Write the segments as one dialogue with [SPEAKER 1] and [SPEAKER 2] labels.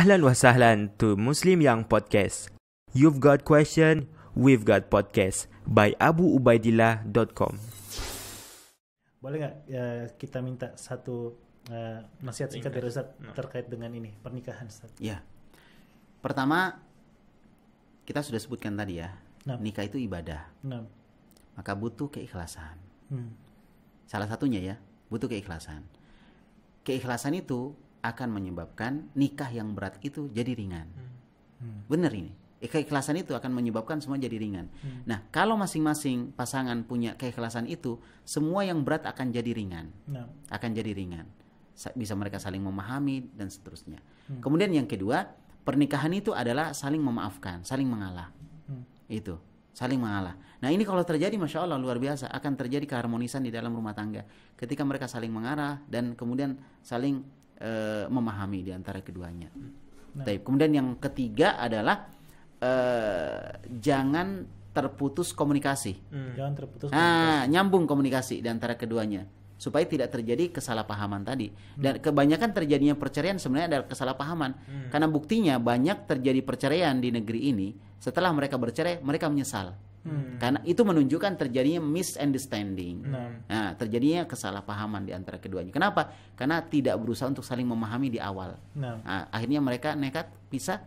[SPEAKER 1] Ahlan wa sahlan to Muslim Young Podcast. You've got question, we've got podcast by abuubaidillah.com.
[SPEAKER 2] Boleh nggak ya, kita minta satu uh, nasihat singkat dari Ustaz no. Nah. terkait dengan ini pernikahan Ustaz?
[SPEAKER 1] Ya. Pertama kita sudah sebutkan tadi ya. No. Nah. Nikah itu ibadah. No. Nah. Maka butuh keikhlasan. Hmm. Salah satunya ya, butuh keikhlasan. Keikhlasan itu akan menyebabkan nikah yang berat itu jadi ringan. Hmm. hmm. Benar ini. Keikhlasan itu akan menyebabkan semua jadi ringan. Hmm. Nah, kalau masing-masing pasangan punya keikhlasan itu, semua yang berat akan jadi ringan. Nah. Akan jadi ringan. Bisa mereka saling memahami dan seterusnya. Hmm. Kemudian yang kedua, pernikahan itu adalah saling memaafkan, saling mengalah. Hmm. Itu saling mengalah. Nah ini kalau terjadi, masya Allah luar biasa akan terjadi keharmonisan di dalam rumah tangga ketika mereka saling mengarah dan kemudian saling e, memahami di antara keduanya. Nah. Kemudian yang ketiga adalah e, jangan terputus komunikasi.
[SPEAKER 2] Hmm. Jangan terputus. Ah,
[SPEAKER 1] komunikasi. nyambung komunikasi di antara keduanya supaya tidak terjadi kesalahpahaman tadi. Hmm. Dan kebanyakan terjadinya perceraian sebenarnya adalah kesalahpahaman. Hmm. Karena buktinya banyak terjadi perceraian di negeri ini setelah mereka bercerai mereka menyesal. Hmm. Karena itu menunjukkan terjadinya misunderstanding. Nah. nah, terjadinya kesalahpahaman di antara keduanya. Kenapa? Karena tidak berusaha untuk saling memahami di awal. Nah, nah akhirnya mereka nekat pisah.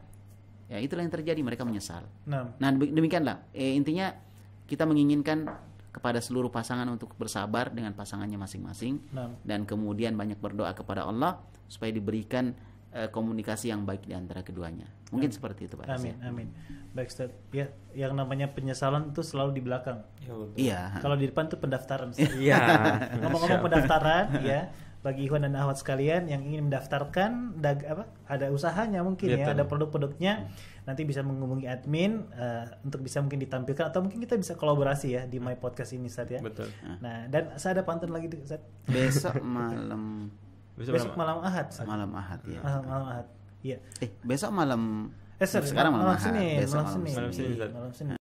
[SPEAKER 1] Ya, itulah yang terjadi, mereka menyesal. Nah, nah demikianlah. Eh, intinya kita menginginkan kepada seluruh pasangan untuk bersabar dengan pasangannya masing-masing nah. dan kemudian banyak berdoa kepada Allah supaya diberikan uh, komunikasi yang baik di antara keduanya. Mungkin amin. Ya. seperti itu Pak. Amin, ya. amin.
[SPEAKER 2] Baik Ustaz. Ya, yang namanya penyesalan itu selalu di belakang. Ya, iya. Kalau di depan itu pendaftaran. Iya. Ngomong-ngomong pendaftaran, ya. Bagi Ikhwan dan Ahwat sekalian yang ingin mendaftarkan dag, apa ada usahanya mungkin iya, ya, ya ada produk-produknya hmm. nanti bisa menghubungi admin uh, untuk bisa mungkin ditampilkan atau mungkin kita bisa kolaborasi ya di hmm. My Podcast ini saat ya. Betul. Nah, dan saya ada pantun lagi saat. Besok
[SPEAKER 1] malam Besok, besok malam, Ahad. Malam Ahad ya. Malam,
[SPEAKER 2] malam Ahad. Iya.
[SPEAKER 1] Eh, besok malam Eh, sekarang malam, malam besok malam Senin. Malam Senin. Malam
[SPEAKER 2] Senin.